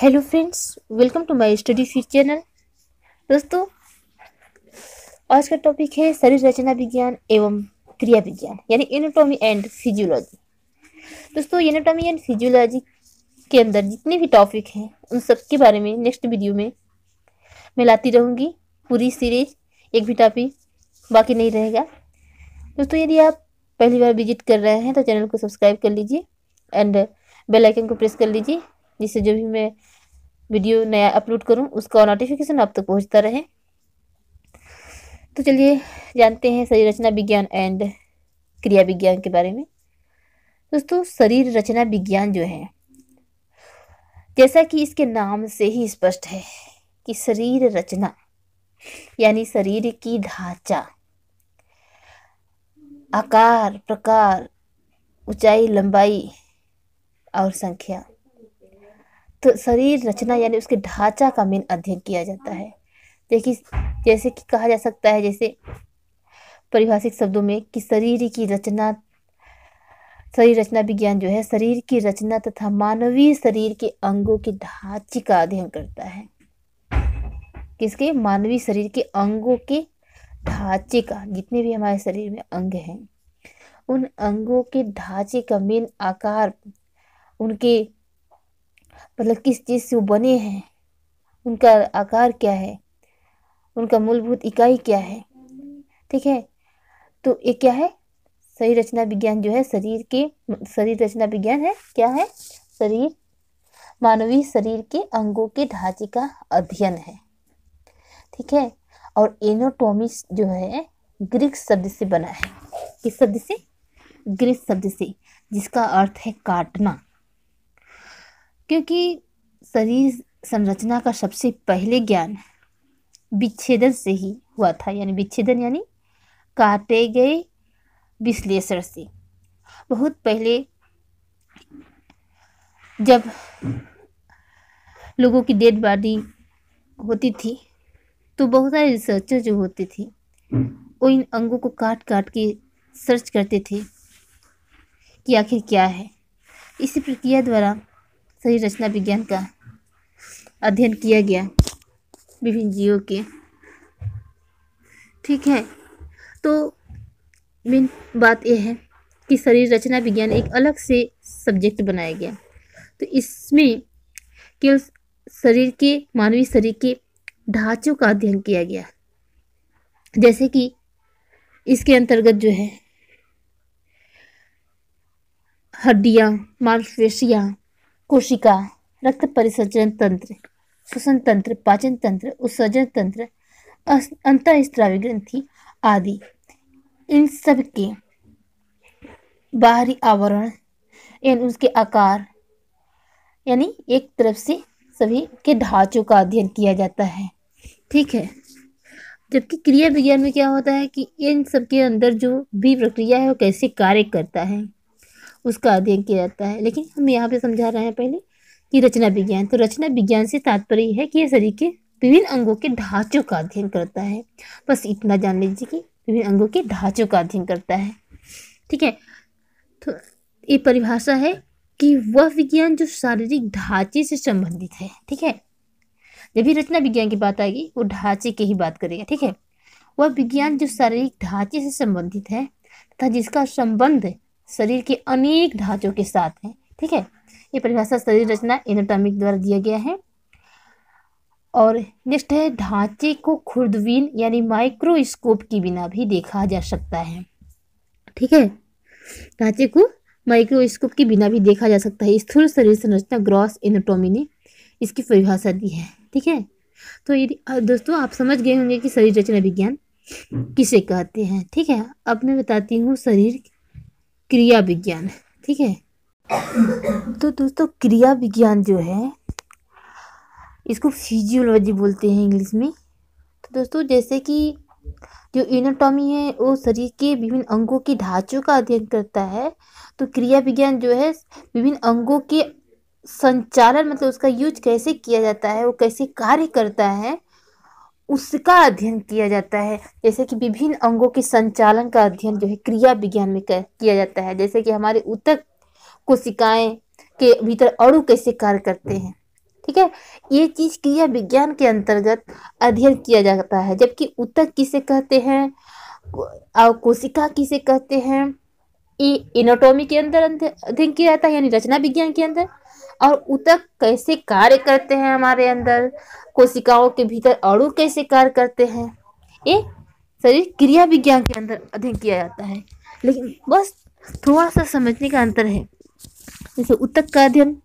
hello friends welcome to my study fear channel दोस्तों आज का टॉपिक है शरीर रचना विज्ञान एवं क्रिया विज्ञान यानी एनाटॉमी एंड फिजियोलॉजी दोस्तों एनाटॉमी एंड फिजियोलॉजी के अंदर जितने भी टॉपिक हैं उन सब के बारे में नेक्स्ट वीडियो में मैं लाती रहूँगी पूरी सीरीज एक भी टॉपिक बाकी नहीं रहेगा दोस्तों यदि आप पहली बार विजिट कर रहे हैं तो चैनल को सब्सक्राइब कर लीजिए एंड बेल आइकन को प्रेस कर लीजिए जिससे जो भी मैं वीडियो नया अपलोड करूँ उसका नोटिफिकेशन आप तक तो पहुँचता रहे तो चलिए जानते हैं शरीर रचना विज्ञान एंड क्रिया विज्ञान के बारे में दोस्तों शरीर रचना विज्ञान जो है जैसा कि इसके नाम से ही स्पष्ट है कि शरीर रचना यानी शरीर की ढांचा आकार प्रकार ऊंचाई लंबाई और संख्या तो शरीर रचना यानी उसके ढांचा का मेन अध्ययन किया जाता है देखिए जैसे कि कहा जा सकता है जैसे परिभाषिक शब्दों में कि शरीर की रचना शरीर रचना विज्ञान जो है शरीर की रचना तथा मानवीय शरीर के अंगों के ढांचे का अध्ययन करता है किसके मानवीय शरीर के अंगों के ढांचे का जितने भी हमारे शरीर में अंग हैं उन अंगों के ढांचे का मेन आकार उनके मतलब किस चीज़ से वो बने हैं उनका आकार क्या है उनका मूलभूत इकाई क्या है ठीक है तो ये क्या है शरीर रचना विज्ञान जो है शरीर के शरीर रचना विज्ञान है क्या है शरीर मानवीय शरीर के अंगों के ढांचे का अध्ययन है ठीक है और एनोटोमी जो है ग्रीक शब्द से बना है किस शब्द से ग्रीक शब्द से जिसका अर्थ है काटना क्योंकि शरीर संरचना का सबसे पहले ज्ञान विच्छेदन से ही हुआ था यानी विच्छेदन यानी काटे गए विश्लेषण से बहुत पहले जब लोगों की डेड बॉडी होती थी तो बहुत सारे रिसर्चर जो होते थे वो इन अंगों को काट काट के सर्च करते थे कि आखिर क्या है इसी प्रक्रिया द्वारा सही रचना विज्ञान का अध्ययन किया गया विभिन्न जीवों के ठीक है तो मेन बात यह है कि शरीर रचना विज्ञान एक अलग से सब्जेक्ट बनाया गया तो इसमें केवल शरीर के मानवीय शरीर के ढांचों का अध्ययन किया गया जैसे कि इसके अंतर्गत जो है हड्डियाँ मांसपेशियां कोशिका रक्त परिसर्जन तंत्र श्वसन तंत्र पाचन तंत्र उत्सर्जन तंत्र अंतःस्त्रावी ग्रंथि आदि इन सब के बाहरी आवरण यानी उसके आकार यानी एक तरफ से सभी के ढांचों का अध्ययन किया जाता है ठीक है जबकि क्रिया विज्ञान में क्या होता है कि इन सब के अंदर जो भी प्रक्रिया है वो कैसे कार्य करता है उसका अध्ययन किया जाता है लेकिन हम यहाँ पे समझा रहे हैं पहले कि रचना विज्ञान तो रचना विज्ञान से तात्पर्य है कि यह शरीर के विभिन्न अंगों के ढांचों का अध्ययन करता है बस इतना जान लीजिए कि विभिन्न अंगों के ढांचों का अध्ययन करता है ठीक है तो ये परिभाषा है कि वह विज्ञान जो शारीरिक ढांचे से संबंधित है ठीक है जब भी रचना विज्ञान की बात आएगी वो ढांचे की ही बात करेगा ठीक है वह विज्ञान जो शारीरिक ढांचे से संबंधित है तथा जिसका संबंध शरीर के अनेक ढांचों के साथ है ठीक है ये परिभाषा शरीर रचना एनाटॉमिक द्वारा दिया गया है और नेक्स्ट है ढांचे को खुर्दबीन यानी माइक्रोस्कोप के बिना भी देखा जा सकता है ठीक है ढांचे को माइक्रोस्कोप के बिना भी देखा जा सकता है स्थूल शरीर संरचना ग्रॉस एनाटोमी ने इसकी परिभाषा दी है ठीक है तो यदि दोस्तों आप समझ गए होंगे कि शरीर रचना विज्ञान किसे कहते हैं ठीक है अब मैं बताती हूँ शरीर क्रिया विज्ञान ठीक है तो दोस्तों क्रिया विज्ञान जो है इसको फिजियोलॉजी बोलते हैं इंग्लिश में तो दोस्तों जैसे कि जो एनाटॉमी है वो शरीर के विभिन्न अंगों के ढांचों का अध्ययन करता है तो क्रिया विज्ञान जो है विभिन्न अंगों के संचालन मतलब उसका यूज कैसे किया जाता है वो कैसे कार्य करता है उसका अध्ययन किया जाता है जैसे कि विभिन्न अंगों के संचालन का अध्ययन जो है क्रिया विज्ञान में किया जाता है जैसे कि हमारे ऊतक कोशिकाएं के भीतर अणु कैसे कार्य करते हैं ठीक है ये चीज क्रिया विज्ञान के अंतर्गत अध्ययन किया जाता है जबकि ऊतक किसे कहते हैं और कोशिका किसे कहते हैं ये इनोटॉमी के अंदर अध्ययन किया जाता है यानी रचना विज्ञान के अंदर और उतक कैसे कार्य करते हैं हमारे अंदर कोशिकाओं के भीतर अड़ू कैसे कार्य करते हैं ये शरीर क्रिया विज्ञान के अंदर अध्ययन किया जाता है लेकिन बस थोड़ा सा समझने का अंतर है जैसे उतक का अध्ययन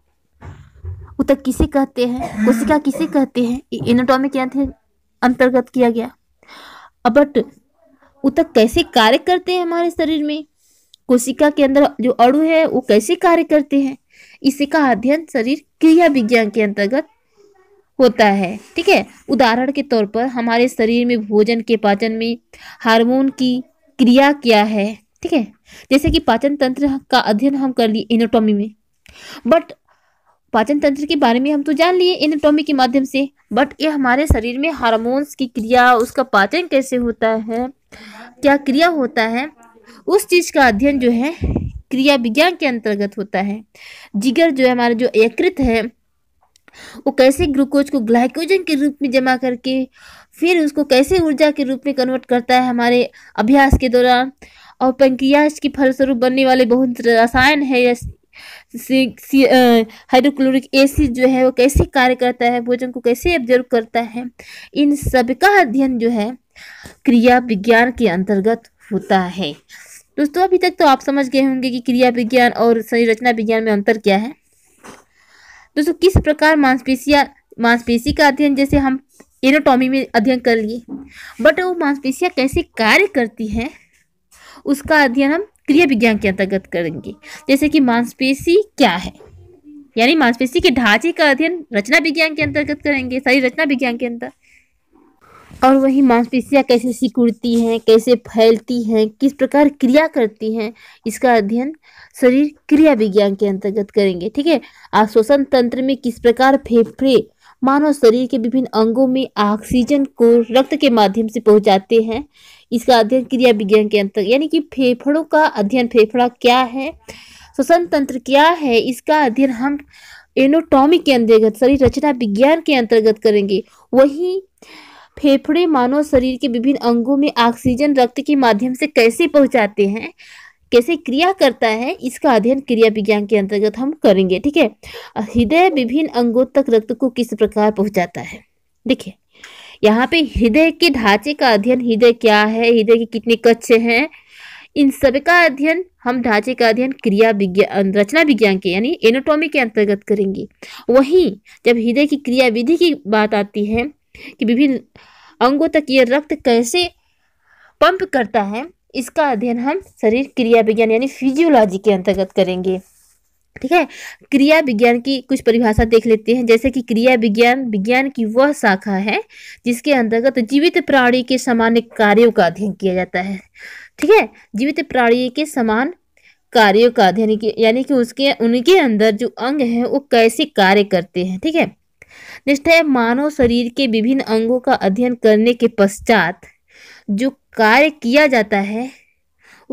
उतक किसे कहते हैं कोशिका किसे कहते हैं एनाटॉमी के अध्ययन अंतर्गत किया गया अब बट कैसे कार्य करते हैं हमारे शरीर में कोशिका के अंदर जो अड़ु है वो कैसे कार्य करते हैं इसी का अध्ययन शरीर क्रिया विज्ञान के अंतर्गत होता है ठीक है उदाहरण के तौर पर हमारे शरीर में भोजन के पाचन में हार्मोन की क्रिया क्या है ठीक है जैसे कि पाचन तंत्र का अध्ययन हम कर लिए एनाटॉमी में बट पाचन तंत्र के बारे में हम तो जान लिए एनाटॉमी के माध्यम से बट ये हमारे शरीर में हार्मोन्स की क्रिया उसका पाचन कैसे होता है क्या क्रिया होता है उस चीज़ का अध्ययन जो है क्रिया विज्ञान के अंतर्गत होता है जिगर जो है हमारा जो एकृत है वो कैसे ग्लूकोज को ग्लाइकोजन के रूप में जमा करके फिर उसको कैसे ऊर्जा के रूप में कन्वर्ट करता है हमारे अभ्यास के दौरान और पेंक्रियाज के फलस्वरूप बनने वाले बहुत रसायन है या हाइड्रोक्लोरिक एसिड जो है वो कैसे कार्य करता है भोजन को कैसे ऑब्जर्व करता है इन सब का अध्ययन जो है क्रिया विज्ञान के अंतर्गत होता है दोस्तों अभी तक तो आप समझ गए होंगे कि क्रिया विज्ञान और संरचना विज्ञान में अंतर क्या है दोस्तों किस प्रकार मांसपेशिया मांसपेशी का अध्ययन जैसे हम एनोटॉमी में अध्ययन कर लिए बट वो मांसपेशियाँ कैसे कार्य करती हैं उसका अध्ययन हम क्रिया विज्ञान के अंतर्गत करेंगे जैसे कि मांसपेशी क्या है यानी मांसपेशी के ढांचे का अध्ययन रचना विज्ञान के अंतर्गत करेंगे सारी रचना विज्ञान के अंदर और वही मांसपेशियाँ कैसे सिकुड़ती हैं कैसे फैलती हैं किस प्रकार क्रिया करती हैं इसका अध्ययन शरीर क्रिया विज्ञान के अंतर्गत करेंगे ठीक है आश्वसन तंत्र में किस प्रकार फेफड़े मानव शरीर के विभिन्न अंगों में ऑक्सीजन को रक्त के माध्यम से पहुंचाते हैं इसका अध्ययन क्रिया विज्ञान के अंतर्गत यानी कि फेफड़ों का अध्ययन फेफड़ा क्या है श्वसन तंत्र क्या है इसका अध्ययन हम एनोटॉमी के अंतर्गत शरीर रचना विज्ञान के अंतर्गत करेंगे वहीं फेफड़े मानव शरीर के विभिन्न अंगों में ऑक्सीजन रक्त के माध्यम से कैसे पहुंचाते हैं कैसे क्रिया करता है इसका अध्ययन क्रिया विज्ञान के अंतर्गत हम करेंगे ठीक है हृदय विभिन्न अंगों तक रक्त को किस प्रकार पहुंचाता है देखिए यहाँ पे हृदय के ढांचे का अध्ययन हृदय क्या है हृदय के कितने कच्चे हैं इन सब का अध्ययन हम ढांचे का अध्ययन क्रिया विज्ञान रचना विज्ञान के यानी एनोटॉमी के अंतर्गत करेंगे वहीं जब हृदय की क्रियाविधि की बात आती है कि विभिन्न अंगों तक ये रक्त कैसे पंप करता है इसका अध्ययन हम शरीर क्रिया विज्ञान यानी फिजियोलॉजी के अंतर्गत करेंगे ठीक है क्रिया विज्ञान की कुछ परिभाषा देख लेते हैं जैसे कि क्रिया विज्ञान विज्ञान की वह शाखा है जिसके अंतर्गत जीवित प्राणी के सामान्य कार्यों का अध्ययन किया जाता है ठीक है जीवित प्राणी के समान कार्यों का अध्ययन यानी कि उसके उनके अंदर जो अंग हैं वो कैसे कार्य करते हैं ठीक है निश्चय मानव शरीर के विभिन्न अंगों का अध्ययन करने के पश्चात जो कार्य किया जाता है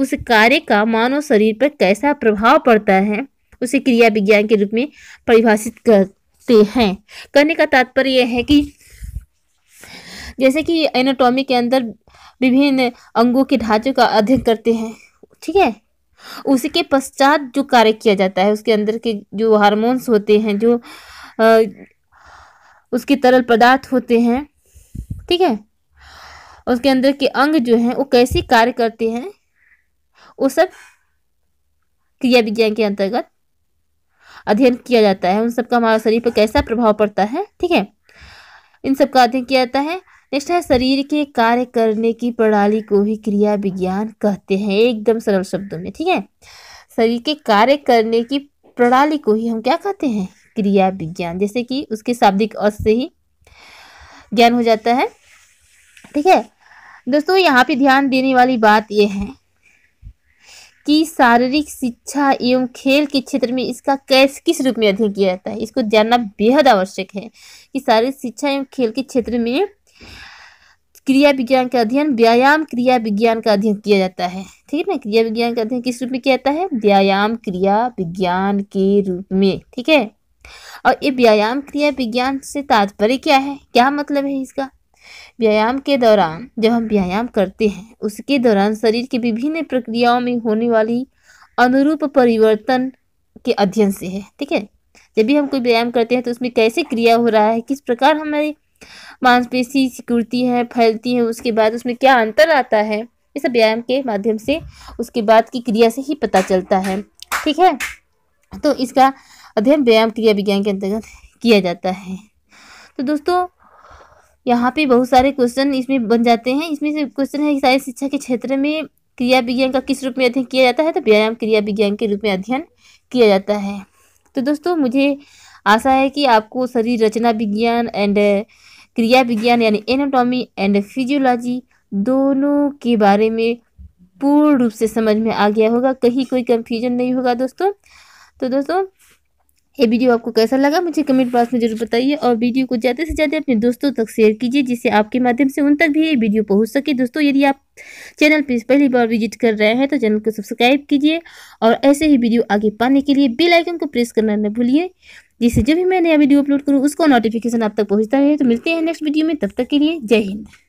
उस कार्य का मानव शरीर पर कैसा प्रभाव पड़ता है उसे क्रिया विज्ञान के रूप में परिभाषित करते हैं करने का तात्पर्य यह है कि जैसे कि एनाटॉमी के अंदर विभिन्न अंगों के ढांचे का अध्ययन करते हैं ठीक है उसी के पश्चात जो कार्य किया जाता है उसके अंदर के जो हार्मोन्स होते हैं जो उसके तरल पदार्थ होते हैं ठीक है उसके अंदर के अंग जो हैं वो कैसे कार्य करते हैं वो सब क्रिया विज्ञान के अंतर्गत अध्ययन किया जाता है उन सब का हमारे शरीर पर कैसा प्रभाव पड़ता है ठीक है इन सब का अध्ययन किया जाता है नेक्स्ट है शरीर के कार्य करने की प्रणाली को ही क्रिया विज्ञान कहते हैं एकदम सरल शब्दों में ठीक है शरीर के कार्य करने की प्रणाली को ही हम क्या कहते हैं क्रिया विज्ञान जैसे कि उसके शाब्दिक अर्थ से ही ज्ञान हो जाता है ठीक है दोस्तों यहाँ पे ध्यान देने वाली बात यह है कि शारीरिक शिक्षा एवं खेल के क्षेत्र में इसका कैस किस रूप में अध्ययन किया जाता है इसको जानना बेहद आवश्यक है कि शारीरिक शिक्षा एवं खेल के क्षेत्र में क्रिया विज्ञान का अध्ययन व्यायाम क्रिया विज्ञान का अध्ययन किया जाता है ठीक है ना क्रिया विज्ञान का अध्ययन किस रूप में किया जाता है व्यायाम क्रिया विज्ञान के रूप में ठीक है और ये व्यायाम क्रिया विज्ञान से तात्पर्य क्या है क्या मतलब है इसका व्यायाम के दौरान जब हम व्यायाम करते हैं उसके दौरान शरीर की विभिन्न प्रक्रियाओं में होने वाली अनुरूप परिवर्तन के अध्ययन से है ठीक है जब भी हम कोई व्यायाम करते हैं तो उसमें कैसे क्रिया हो रहा है किस प्रकार हमारी मांसपेशी सिकुड़ती है फैलती है उसके बाद उसमें क्या अंतर आता है ये सब व्यायाम के माध्यम से उसके बाद की क्रिया से ही पता चलता है ठीक है तो इसका अध्ययन व्यायाम क्रिया विज्ञान के अंतर्गत किया जाता है तो दोस्तों यहाँ पे बहुत सारे क्वेश्चन इसमें बन जाते हैं इसमें से क्वेश्चन है कि सारे शिक्षा के क्षेत्र में क्रिया विज्ञान का किस रूप में अध्ययन किया जाता है तो व्यायाम क्रिया विज्ञान के रूप में अध्ययन किया जाता है तो दोस्तों मुझे आशा है कि आपको शरीर रचना विज्ञान एंड क्रिया विज्ञान यानी एनाटॉमी एंड फिजियोलॉजी दोनों के बारे में पूर्ण रूप से समझ में आ गया होगा कहीं कोई कन्फ्यूजन नहीं होगा दोस्तों तो दोस्तों ये वीडियो आपको कैसा लगा मुझे कमेंट बॉक्स में जरूर बताइए और वीडियो को ज़्यादा से ज़्यादा अपने दोस्तों तक शेयर कीजिए जिससे आपके माध्यम से उन तक भी ये वीडियो पहुंच सके दोस्तों यदि आप चैनल पर पहली बार विजिट कर रहे हैं तो चैनल को सब्सक्राइब कीजिए और ऐसे ही वीडियो आगे पाने के लिए बेल आइकन को प्रेस करना न भूलिए जिससे जब भी मैं नया वीडियो अपलोड करूँ उसका नोटिफिकेशन आप तक पहुँचता रहे तो मिलते हैं नेक्स्ट वीडियो में तब तक के लिए जय हिंद